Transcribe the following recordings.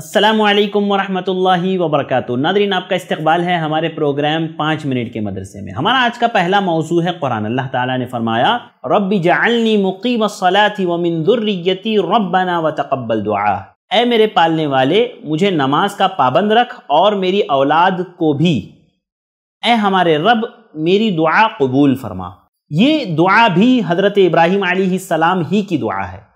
असलकम वरहमल वबरक नादरीन आपका इस्तबाल है हमारे प्रोग्राम पाँच मिनट के मदरसे में हमारा आज का पहला मौजू है कुरान अल्लाह ताला ने फरमाया रबी जालनी मुकीम सलाती वमिनदुर्रियती रबना व तकबल दुआ ए मेरे पालने वाले मुझे नमाज का पाबंद रख और मेरी औलाद को भी ए हमारे रब मेरी दुआ कबूल फरमा ये दुआ भी हज़रत इब्राहिम सलाम ही की दुआ है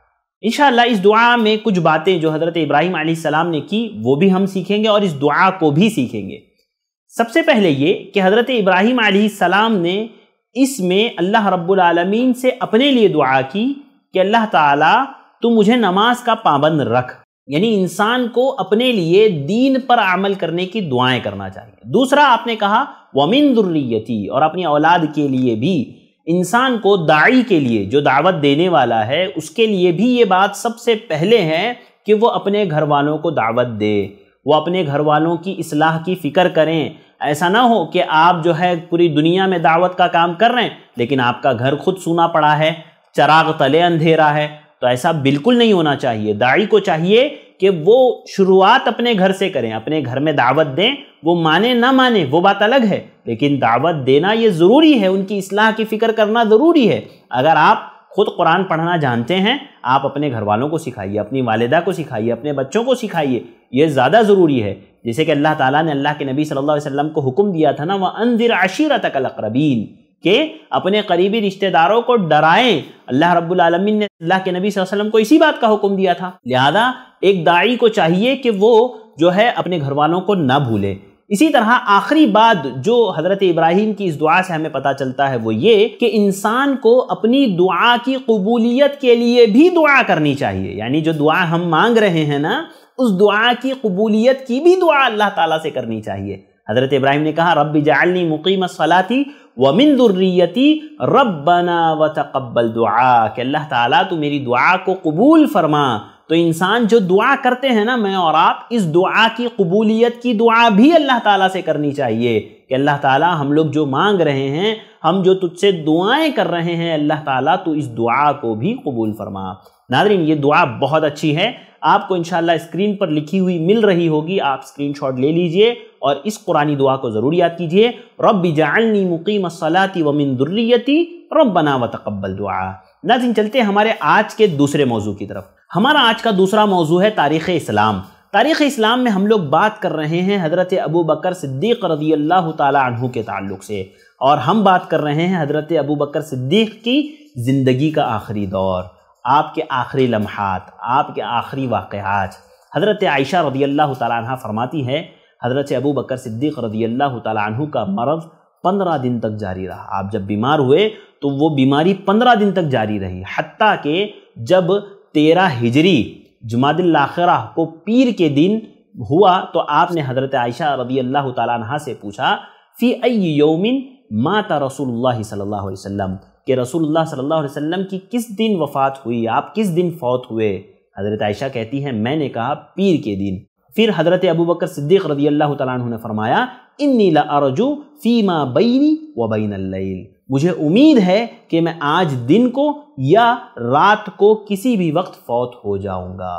इन इस दुआ में कुछ बातें जो हज़रत इब्राहिम सलाम ने की वो भी हम सीखेंगे और इस दुआ को भी सीखेंगे सबसे पहले ये कि हज़रत इब्राहिम सलाम ने इसमें अल्लाह रब्लमीन से अपने लिए दुआ की कि अल्लाह ताला तू मुझे नमाज का पाबंद रख यानी इंसान को अपने लिए दीन पर अमल करने की दुआएं करना चाहिए दूसरा आपने कहा वमिन दुर्रियती और अपनी औलाद के लिए भी इंसान को दाई के लिए जो दावत देने वाला है उसके लिए भी ये बात सबसे पहले है कि वो अपने घर वालों को दावत दे वो अपने घर वालों की असलाह की फ़िक्र करें ऐसा ना हो कि आप जो है पूरी दुनिया में दावत का काम कर रहे हैं लेकिन आपका घर खुद सूना पड़ा है चराग तले अंधेरा है तो ऐसा बिल्कुल नहीं होना चाहिए दाई को चाहिए कि वो शुरुआत अपने घर से करें अपने घर में दावत दें वो माने ना माने वो बात अलग है लेकिन दावत देना ये ज़रूरी है उनकी असलाह की फ़िक्र करना ज़रूरी है अगर आप ख़ुद कुरान पढ़ना जानते हैं आप अपने घर वालों को सिखाइए अपनी वालदा को सिखाइए अपने बच्चों को सिखाइए ये ज़्यादा ज़रूरी है जैसे कि अल्लाह ताला ने अल्लाह के नबी सल्लल्लाहु अलैहि वसल्लम को हुक्म दिया था ना वह अंदिर आशीरा तक अलकरबीन के अपने करीबी रिश्तेदारों को डराएं अल्लाह रब्बुल आलमीन ने अल्लाह के नबी वसल्लम को इसी बात का हुक्म दिया था लिहाजा एक दाई को चाहिए कि वो जो है अपने घर वालों को ना भूले इसी तरह आखिरी बात जो हज़रत इब्राहिम की इस दुआ से हमें पता चलता है वो ये कि इंसान को अपनी दुआ की कबूलियत के लिए भी दुआ करनी चाहिए यानी जो दुआ हम मांग रहे हैं ना उस दुआ की कबूलियत की भी दुआ अल्लाह ताला से करनी चाहिए हज़रत इब्राहिम ने कहा रब जालनी मुकीम सलाती वमिन दुर्रियती बना व तकबल दुआ कि अल्लाह ताला तू मेरी दुआ को कबूल फरमा तो इंसान जो दुआ करते हैं ना मैं और आप इस दुआ की कबूलियत की दुआ भी अल्लाह ताला से करनी चाहिए कि अल्लाह ताला हम लोग जो मांग रहे हैं हम जो तुझसे दुआएं कर रहे हैं अल्लाह ताला तो इस दुआ को भी कबूल फरमा नादरीन ये दुआ बहुत अच्छी है आपको इंशाल्लाह स्क्रीन पर लिखी हुई मिल रही होगी आप स्क्रीनशॉट ले लीजिए और इस कुरानी दुआ को ज़रूर याद कीजिए रब जालनी मुकीम सलाती वमिन दुर्रियती रब बना व तकबल दुआ नाजिन चलते हमारे आज के दूसरे मौजू की तरफ हमारा आज का दूसरा मौजू है तारीख़ इस्लाम तारीख़ इस्लाम में हम लोग बात कर रहे हैं हज़रत अबू बकर सिद्दीक़ रजी अल्लाह तहु के ताल्लुक से और हम बात कर रहे हैं हज़रत अबू बकर सिद्दीक़ की ज़िंदगी का आखिरी दौर आपके आखिरी लम्हात आपके आखिरी वाक़ात हज़रत आयशा रजी अल्लाह तह फरमाती है हज़रत अबू बकर सिद्दीक़ रजी अल्लाह तह का मरव पंद्रह दिन तक जारी रहा आप जब बीमार हुए तो वो बीमारी पंद्रह दिन तक जारी रही हती के जब तेरह हिजरी जुमादिल आखरा को पीर के दिन हुआ तो आपने हज़रत आयशा रदी अल्लाह तहा से पूछा फ़ी अई योमिन माता रसूल सल्ला वसम के रसूल सल्ला वसम की किस दिन वफ़ात हुई आप किस दिन फौत हुए हज़रत आयशा कहती हैं मैंने कहा पीर के दिन फिर हज़रत अबू बकर सिद्दीक़ रदी अल्लाह तु ने फरमाया इन नीला अरजू फ़ीमा बैनी व बैन मुझे उम्मीद है कि मैं आज दिन को या रात को किसी भी वक्त फौत हो जाऊंगा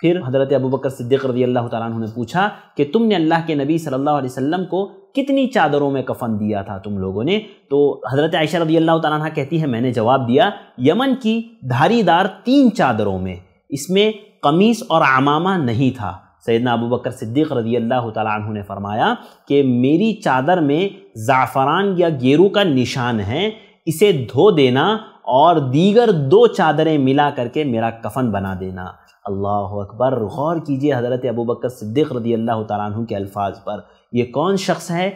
फिर हज़रत अबू बकर सिद्दीक रजी अल्लाह तु ने पूछा कि तुमने अल्लाह के नबी सल्लल्लाहु अलैहि वसल्लम को कितनी चादरों में कफन दिया था तुम लोगों ने तो हज़रत आयशा रजी अल्लाह तु कहती है मैंने जवाब दिया यमन की धारीदार तीन चादरों में इसमें कमीज़ और आमामा नहीं था सैदना अबू बकर सिद्दीक रजी अल्लाह तु ने फरमाया कि मेरी चादर में ज़ाफ़रान या गेरू का निशान है इसे धो देना और दीगर दो चादरें मिला करके मेरा कफन बना देना अल्लाह अकबर गौर कीजिए हज़रत अबू बकर सिद्दीक रदी अल्लाह तु के अल्फाज पर यह कौन शख्स है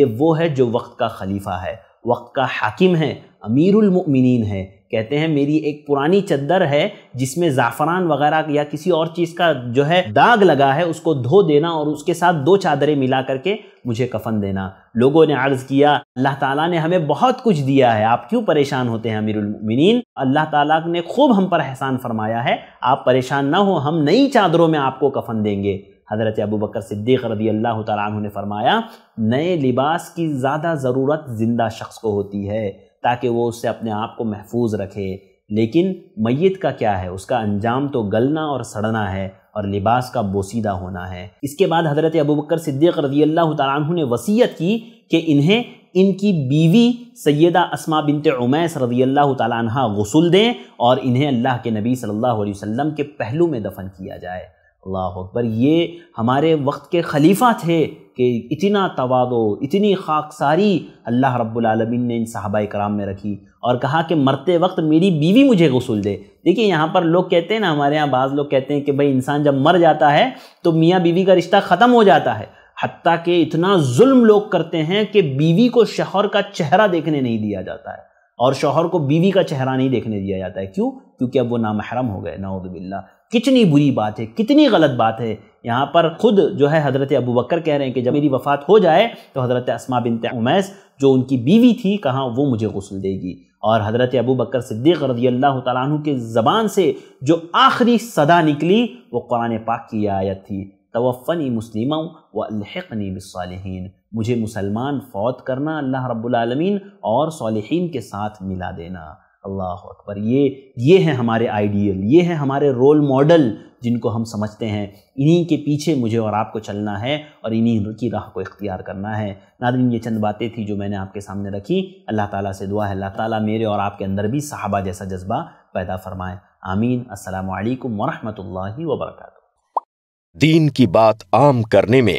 ये वो है जो वक्त का खलीफा है वक्त का हाकिम है अमीरमिन है कहते हैं मेरी एक पुरानी चद्दर है जिसमें ज़ाफ़रान वगैरह या किसी और चीज़ का जो है दाग लगा है उसको धो देना और उसके साथ दो चादरें मिला करके मुझे कफन देना लोगों ने अर्ज़ किया अल्लाह ताला ने हमें बहुत कुछ दिया है आप क्यों परेशान होते हैं अमीरमिन अल्लाह ताला ने खूब हम पर एहसान फरमाया है आप परेशान ना हो हम नई चादरों में आपको कफन देंगे हज़रत अबू बकर सिद्दीक रदी अल्लाह तु ने फरमाया नए लिबास की ज़्यादा ज़रूरत ज़िंदा शख्स को होती है ताकि वो उससे अपने आप को महफूज रखे लेकिन मैत का क्या है उसका अंजाम तो गलना और सड़ना है और लिबास का बोसीदा होना है इसके बाद हज़रत अबू बकर सिद्दीक रदी अल्लाह तु ने वसीयत की कि इन्हें इनकी बीवी सैदा असमा बिनत उमैस रदी अल्लाह तला दें और इन्हें अल्लाह के नबी सल्लल्लाहु अलैहि वसल्लम के पहलू में दफन किया जाए अल्लाह अकबर ये हमारे वक्त के खलीफा थे कि इतना तवादो इतनी खाकसारी अल्लाह रब्बुलमीन ने इन साहबा कराम में रखी और कहा कि मरते वक्त मेरी बीवी मुझे गसूल दे देखिए यहाँ पर लोग कहते हैं ना हमारे यहाँ बाज़ लोग कहते हैं कि भाई इंसान जब मर जाता है तो मियाँ बीवी का रिश्ता ख़त्म हो जाता है हती कि इतना जुल्म लोग करते हैं कि बीवी को शहर का चेहरा देखने नहीं दिया जाता है और शोहर को बीवी का चेहरा नहीं देखने दिया जाता है क्यों क्योंकि अब वो नामहरम हो गए नाउदबिल्ला कितनी बुरी बात है कितनी गलत बात है यहाँ पर खुद जो है हज़रत अबू बकर कह रहे हैं कि जब मेरी वफ़ात हो जाए तो हज़रत असमा बिन उमैस जो उनकी बीवी थी कहाँ वो मुझे गसल देगी और हज़रत अबू बकर सिद्दीक़ रजी अल्लाह तु के ज़बान से जो आखिरी सदा निकली वो कुरान पाक की आयत थी तवफ़नी मुस्लिम व अल्हनी बिसालहन मुझे मुसलमान फौत करना अल्लाह रब्बुलमीन और सालहीन के साथ मिला देना अल्लाह अकबर ये ये हैं हमारे आइडियल ये हैं हमारे रोल मॉडल जिनको हम समझते हैं इन्हीं के पीछे मुझे और आपको चलना है और इन्हीं की राह को इख्तियार करना है नादरीन ये चंद बातें थी जो मैंने आपके सामने रखी अल्लाह ताला से दुआ है अल्लाह ताला मेरे और आपके अंदर भी साहबा जैसा जज्बा पैदा फरमाए आमीन असलकम वरहमल वर्क दीन की बात आम करने में